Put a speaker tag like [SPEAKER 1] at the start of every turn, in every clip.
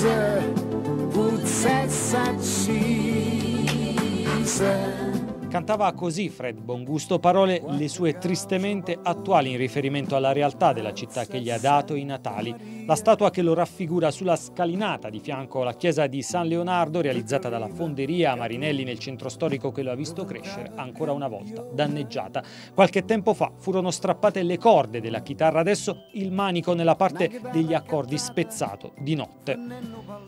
[SPEAKER 1] Bucezza, Bucezza, Cisa.
[SPEAKER 2] Cantava così Fred Bongusto parole le sue tristemente attuali in riferimento alla realtà della città che gli ha dato i Natali. La statua che lo raffigura sulla scalinata di fianco alla chiesa di San Leonardo realizzata dalla fonderia Marinelli nel centro storico che lo ha visto crescere ancora una volta danneggiata. Qualche tempo fa furono strappate le corde della chitarra, adesso il manico nella parte degli accordi spezzato di notte.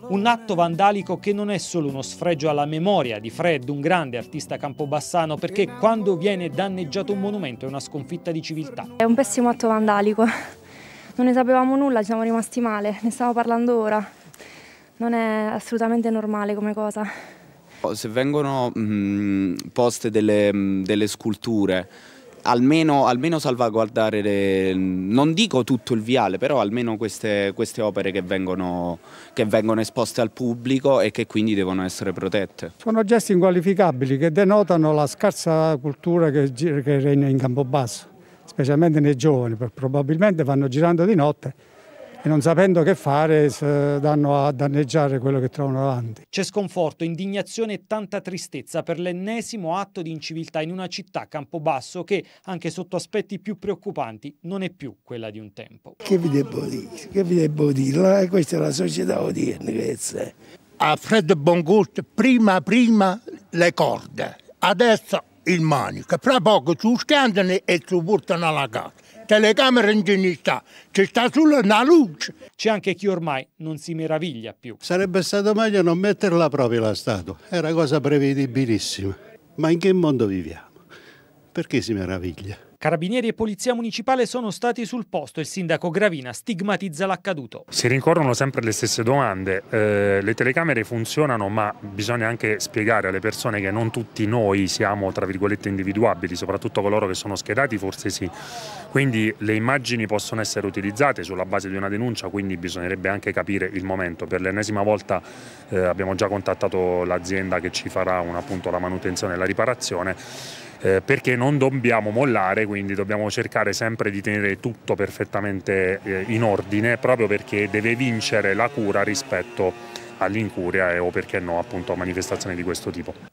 [SPEAKER 2] Un atto vandalico che non è solo uno sfregio alla memoria di Fred, un grande artista campobassino Bassano perché quando viene danneggiato un monumento è una sconfitta di civiltà.
[SPEAKER 3] È un pessimo atto vandalico, non ne sapevamo nulla, ci siamo rimasti male, ne stiamo parlando ora. Non è assolutamente normale come cosa.
[SPEAKER 1] Se vengono mh, mm,
[SPEAKER 2] poste delle, mh, mm, delle sculture almeno, almeno salvaguardare, le, non dico tutto il viale, però almeno queste, queste opere che vengono, che vengono, esposte al pubblico e che quindi devono essere protette.
[SPEAKER 1] Sono gesti inqualificabili che denotano la scarsa cultura che, che regna in Campobasso, specialmente nei giovani, probabilmente vanno girando di notte e non sapendo che fare danno a danneggiare quello che trovano davanti.
[SPEAKER 2] C'è sconforto, indignazione e tanta tristezza per l'ennesimo atto di inciviltà in una città, Campobasso, che anche sotto aspetti più preoccupanti non è più
[SPEAKER 1] quella di un tempo. Che vi devo dire? Che vi devo dire? Questa è la società odierna. Eh. A Fred Bongurt prima prima le corde, adesso il manico, fra poco ci scandano e ci portano alla casa telecamera in ginista, ci sta solo una luce. C'è anche chi ormai non si meraviglia più. Sarebbe stato meglio non metterla proprio la statua, era cosa prevedibilissima. Ma in che mondo viviamo? Perché si meraviglia?
[SPEAKER 2] Carabinieri e Polizia Municipale sono stati sul posto. Il sindaco Gravina stigmatizza l'accaduto.
[SPEAKER 3] Si rincorrono sempre le stesse domande. Eh, le telecamere funzionano, ma bisogna anche spiegare alle persone che non tutti noi siamo, tra virgolette, individuabili, soprattutto coloro che sono schedati, forse sì. Quindi le immagini possono essere utilizzate sulla base di una denuncia, quindi bisognerebbe anche capire il momento. Per l'ennesima volta eh, abbiamo già contattato l'azienda che ci farà un, appunto, la manutenzione e la riparazione eh, perché non dobbiamo mollare, quindi dobbiamo cercare sempre di tenere tutto perfettamente eh, in ordine proprio perché deve vincere la cura rispetto all'incuria e o perché no appunto a manifestazioni di questo tipo.